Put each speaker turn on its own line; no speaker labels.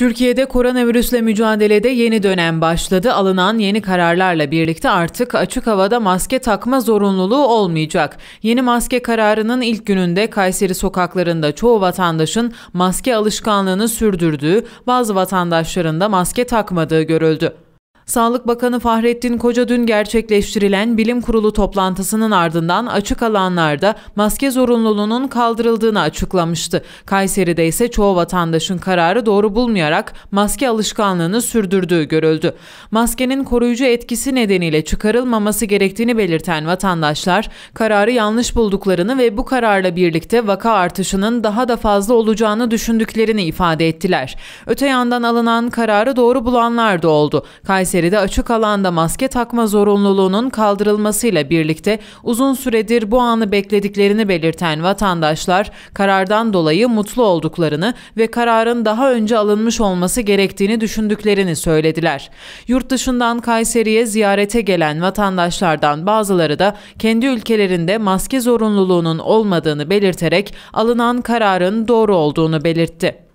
Türkiye'de koronavirüsle mücadelede yeni dönem başladı. Alınan yeni kararlarla birlikte artık açık havada maske takma zorunluluğu olmayacak. Yeni maske kararının ilk gününde Kayseri sokaklarında çoğu vatandaşın maske alışkanlığını sürdürdüğü, bazı vatandaşların da maske takmadığı görüldü. Sağlık Bakanı Fahrettin Koca dün gerçekleştirilen bilim kurulu toplantısının ardından açık alanlarda maske zorunluluğunun kaldırıldığını açıklamıştı. Kayseri'de ise çoğu vatandaşın kararı doğru bulmayarak maske alışkanlığını sürdürdüğü görüldü. Maskenin koruyucu etkisi nedeniyle çıkarılmaması gerektiğini belirten vatandaşlar kararı yanlış bulduklarını ve bu kararla birlikte vaka artışının daha da fazla olacağını düşündüklerini ifade ettiler. Öte yandan alınan kararı doğru bulanlar da oldu. Kayseri Kayseri'de açık alanda maske takma zorunluluğunun kaldırılmasıyla birlikte uzun süredir bu anı beklediklerini belirten vatandaşlar karardan dolayı mutlu olduklarını ve kararın daha önce alınmış olması gerektiğini düşündüklerini söylediler. Yurt dışından Kayseri'ye ziyarete gelen vatandaşlardan bazıları da kendi ülkelerinde maske zorunluluğunun olmadığını belirterek alınan kararın doğru olduğunu belirtti.